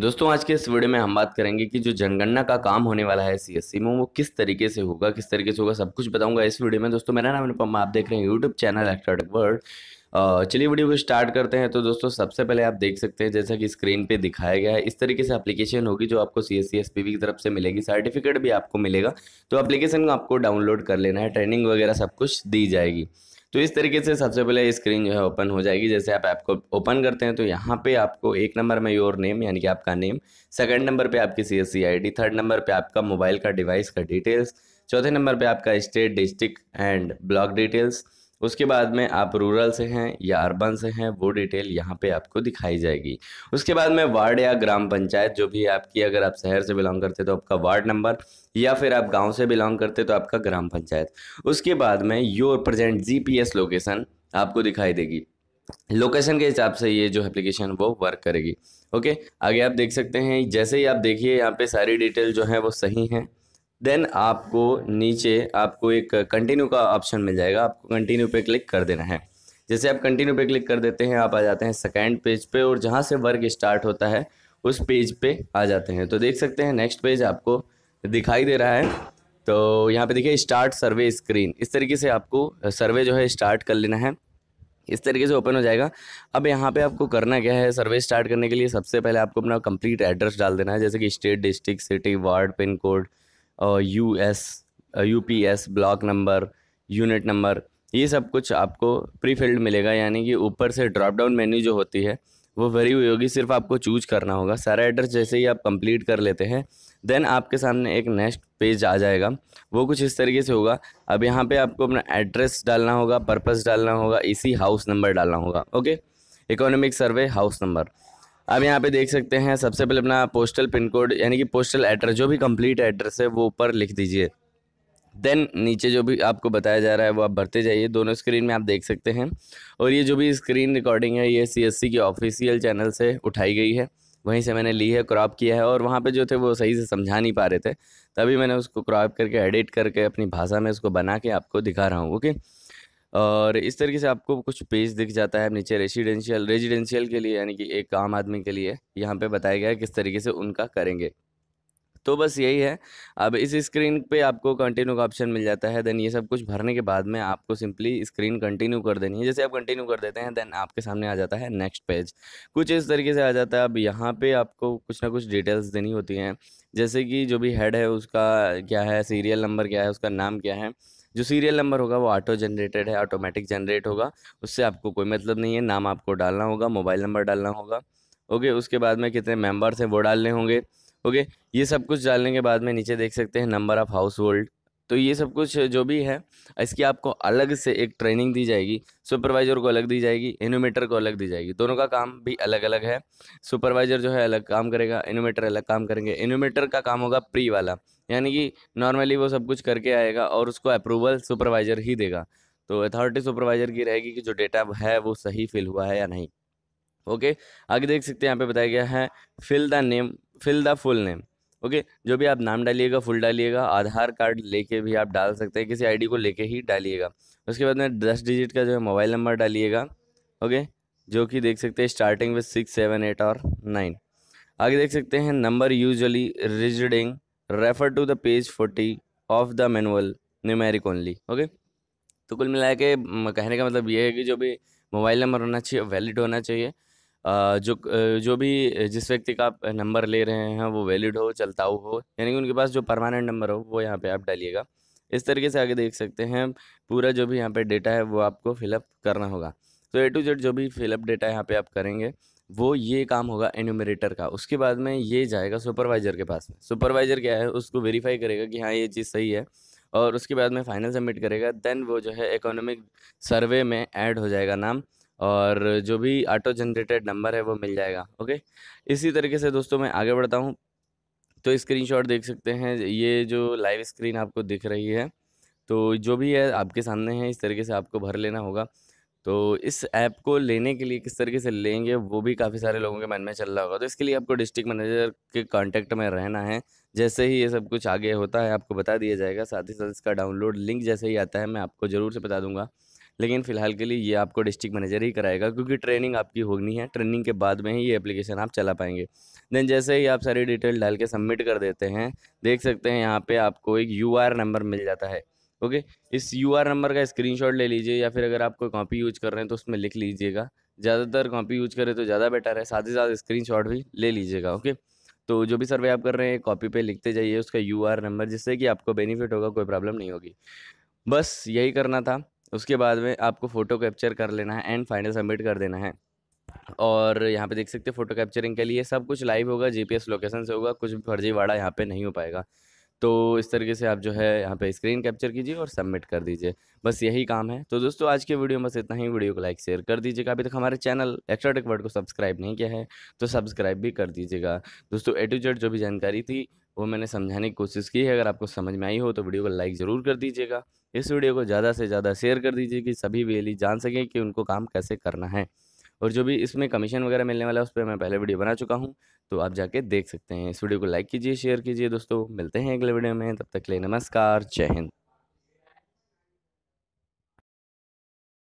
दोस्तों आज के इस वीडियो में हम बात करेंगे कि जो जनगणना का काम होने वाला है सीएससी e में वो किस तरीके से होगा किस तरीके से होगा सब कुछ बताऊंगा इस वीडियो में दोस्तों मेरा नाम अनुपम आप देख रहे हैं यूट्यूब चैनल एक्टर वर्ल्ड चलिए वीडियो को स्टार्ट करते हैं तो दोस्तों सबसे पहले आप देख सकते हैं जैसा कि स्क्रीन पे दिखाया गया है इस तरीके से एप्लीकेशन होगी जो आपको सी एस e, की तरफ से मिलेगी सर्टिफिकेट भी आपको मिलेगा तो एप्लीकेशन को आपको डाउनलोड कर लेना है ट्रेनिंग वगैरह सब कुछ दी जाएगी तो इस तरीके से सबसे पहले स्क्रीन जो है ओपन हो जाएगी जैसे आप ऐप को ओपन करते हैं तो यहाँ पे आपको एक नंबर में योर नेम यानी कि आपका नेम सेकंड नंबर पे आपकी सी एस थर्ड नंबर पे आपका मोबाइल का डिवाइस का डिटेल्स चौथे नंबर पे आपका state district and block details उसके बाद में आप रूरल से हैं या अर्बन से हैं वो डिटेल यहाँ पे आपको दिखाई जाएगी उसके बाद में वार्ड या ग्राम पंचायत जो भी आपकी अगर आप शहर से बिलोंग करते तो आपका वार्ड नंबर या फिर आप गांव से बिलोंग करते तो आपका ग्राम पंचायत उसके बाद में योर प्रजेंट जीपीएस लोकेशन आपको दिखाई देगी लोकेशन के हिसाब से ये जो एप्लीकेशन वो वर्क करेगी ओके आगे आप देख सकते हैं जैसे ही आप देखिए यहाँ पर सारी डिटेल जो है वो सही हैं देन आपको नीचे आपको एक कंटिन्यू का ऑप्शन मिल जाएगा आपको कंटिन्यू पे क्लिक कर देना है जैसे आप कंटिन्यू पे क्लिक कर देते हैं आप आ जाते हैं सेकेंड पेज पे और जहाँ से वर्क स्टार्ट होता है उस पेज पे आ जाते हैं तो देख सकते हैं नेक्स्ट पेज आपको दिखाई दे रहा है तो यहाँ पे देखिए स्टार्ट सर्वे स्क्रीन इस तरीके से आपको सर्वे जो है स्टार्ट कर लेना है इस तरीके से ओपन हो जाएगा अब यहाँ पे आपको करना क्या है सर्वे स्टार्ट करने के लिए सबसे पहले आपको अपना कंप्लीट एड्रेस डाल देना है जैसे कि state district city ward pin code U S U P S block number unit number ये सब कुछ आपको प्री फिल्ड मिलेगा यानी कि ऊपर से ड्रॉप डाउन मेन्यू जो होती है वो भरी हुई होगी सिर्फ आपको चूज करना होगा सारा एड्रेस जैसे ही आप कंप्लीट कर लेते हैं देन आपके सामने एक नेक्स्ट पेज आ जाएगा वो कुछ इस तरीके से होगा अब यहाँ पे आपको अपना एड्रेस डालना होगा पर्पस डालना होगा इसी हाउस नंबर डालना होगा okay economic survey house number आप यहाँ पे देख सकते हैं सबसे पहले अपना पोस्टल पिन कोड यानी कि पोस्टल एड्रेस जो भी कंप्लीट एड्रेस है वो ऊपर लिख दीजिए देन नीचे जो भी आपको बताया जा रहा है वो आप भरते जाइए दोनों स्क्रीन में आप देख सकते हैं और ये जो भी स्क्रीन रिकॉर्डिंग है ये सी के ऑफिशियल चैनल से उठाई गई है वहीं से मैंने ली है क्रॉप किया है और वहाँ पे जो थे वो सही से समझा नहीं पा रहे थे तभी मैंने उसको क्रॉप करके एडिट करके अपनी भाषा में उसको बना के आपको दिखा रहा हूँ ओके और इस तरीके से आपको कुछ पेज दिख जाता है नीचे रेजिडेंशियल रेजिडेंशियल के लिए यानी कि एक आम आदमी के लिए यहाँ पे बताया गया है किस तरीके से उनका करेंगे तो बस यही है अब इस स्क्रीन पे आपको कंटिन्यू का ऑप्शन मिल जाता है देन ये सब कुछ भरने के बाद में आपको सिंपली स्क्रीन कंटिन्यू कर देनी है जैसे आप कंटिन्यू कर देते हैं देन आपके सामने आ जाता है नेक्स्ट पेज कुछ इस तरीके से आ जाता है अब यहाँ पे आपको कुछ ना कुछ डिटेल्स देनी होती हैं जैसे कि जो भी हेड है उसका क्या है सीरियल नंबर क्या है उसका नाम क्या है जो सीरियल नंबर होगा वो ऑटो जनरेटेड है ऑटोमेटिक जनरेट होगा उससे आपको कोई मतलब नहीं है नाम आपको डालना होगा मोबाइल नंबर डालना होगा ओके उसके बाद में कितने मेम्बर्स हैं वो डालने होंगे ओके ये सब कुछ डालने के बाद में नीचे देख सकते हैं नंबर ऑफ़ हाउस होल्ड तो ये सब कुछ जो भी है इसकी आपको अलग से एक ट्रेनिंग दी जाएगी सुपरवाइज़र को अलग दी जाएगी इनोमीटर को अलग दी जाएगी दोनों का काम भी अलग अलग है सुपरवाइज़र जो है अलग काम करेगा इनोमीटर अलग काम करेंगे इनोमीटर का काम होगा प्री वाला यानी कि नॉर्मली वो सब कुछ करके आएगा और उसको अप्रूवल सुपरवाइज़र ही देगा तो अथॉरिटी सुपरवाइज़र की रहेगी कि जो डेटा है वो सही फिल हुआ है या नहीं ओके आगे देख सकते हैं यहाँ पे बताया गया है fill the name fill the full name okay जो भी आप नाम डालिएगा फुल डालिएगा आधार कार्ड लेके भी आप डाल सकते हैं किसी आईडी को लेके ही डालिएगा उसके बाद में दस डिजिट का जो है मोबाइल नंबर डालिएगा ओके जो कि देख सकते हैं starting with six seven eight और नाइन आगे देख सकते हैं number usually residing refer to the page forty of the manual numeric only okay तो कुल मिला के कहने का मतलब ये है कि जो भी मोबाइल नंबर होना चाहिए वैलिड होना चाहिए जो जो भी जिस व्यक्ति का आप नंबर ले रहे हैं वो वैलिड हो चलताऊ हो यानी कि उनके पास जो परमानेंट नंबर हो वो यहाँ पे आप डालिएगा इस तरीके से आगे देख सकते हैं पूरा जो भी यहाँ पे डेटा है वो आपको फिलअप करना होगा तो ए टू जेड जो भी फिलअप डेटा यहाँ पे आप करेंगे वो ये काम होगा एन्यूमरेटर का उसके बाद में ये जाएगा सुपरवाइज़र के पास सुपरवाइज़र क्या है उसको वेरीफाई करेगा कि हाँ ये चीज़ सही है और उसके बाद में फाइनल सबमिट करेगा देन वो जो है इकोनॉमिक सर्वे में ऐड हो जाएगा नाम और जो भी ऑटो जनरेटेड नंबर है वो मिल जाएगा ओके इसी तरीके से दोस्तों मैं आगे बढ़ता हूँ तो स्क्रीन देख सकते हैं ये जो लाइव स्क्रीन आपको दिख रही है तो जो भी है आपके सामने है इस तरीके से आपको भर लेना होगा तो इस ऐप को लेने के लिए किस तरीके से लेंगे वो भी काफ़ी सारे लोगों के मन में चल रहा होगा तो इसके लिए आपको डिस्ट्रिक्ट मैनेजर के कांटेक्ट में रहना है जैसे ही ये सब कुछ आगे होता है आपको बता दिया जाएगा साथ ही साथ इसका डाउनलोड लिंक जैसे ही आता है मैं आपको ज़रूर से बता दूंगा लेकिन फ़िलहाल के लिए ये आपको डिस्ट्रिक्ट मैनेजर ही कराएगा क्योंकि ट्रेनिंग आपकी होनी है ट्रेनिंग के बाद में ही ये एप्लीकेशन आप चला पाएंगे देन जैसे ही आप सारी डिटेल डाल के सबमिट कर देते हैं देख सकते हैं यहाँ पर आपको एक यू नंबर मिल जाता है ओके इस यू नंबर का स्क्रीनशॉट ले लीजिए या फिर अगर आप कोई कॉपी यूज कर रहे हैं तो उसमें लिख लीजिएगा ज़्यादातर कॉपी यूज करें तो ज़्यादा बेटर है साथ ही साथ स्क्रीनशॉट भी ले लीजिएगा ओके तो जो भी सर्वे आप कर रहे हैं कॉपी पे लिखते जाइए उसका यू नंबर जिससे कि आपको बेनिफिट होगा कोई प्रॉब्लम नहीं होगी बस यही करना था उसके बाद में आपको फ़ोटो कैप्चर कर लेना है एंड फाइनल सबमिट कर देना है और यहाँ पे देख सकते हैं फ़ोटो कैप्चरिंग के लिए सब कुछ लाइव होगा जीपीएस लोकेशन से होगा कुछ फर्जीवाड़ा यहाँ पे नहीं हो पाएगा तो इस तरीके से आप जो है यहाँ पे स्क्रीन कैप्चर कीजिए और सबमिट कर दीजिए बस यही काम है तो दोस्तों आज के वीडियो में बस इतना ही वीडियो को लाइक शेयर कर दीजिएगा अभी तक हमारे चैनल एक्स्ट्रा टेक वर्ड को सब्सक्राइब नहीं किया है तो सब्सक्राइब भी कर दीजिएगा दोस्तों ए टू जेड जो भी जानकारी थी वो मैंने समझाने की कोशिश की है अगर आपको समझ में आई हो तो वीडियो को लाइक ज़रूर कर दीजिएगा इस वीडियो को ज़्यादा से ज़्यादा शेयर कर दीजिए कि सभी वेली जान सकें कि उनको काम कैसे करना है और जो भी इसमें कमीशन वगैरह मिलने वाला है उस पर मैं पहले वीडियो बना चुका हूँ तो आप जाके देख सकते हैं इस वीडियो को लाइक कीजिए शेयर कीजिए दोस्तों मिलते हैं अगले वीडियो में तब तक के लिए नमस्कार जय हिंद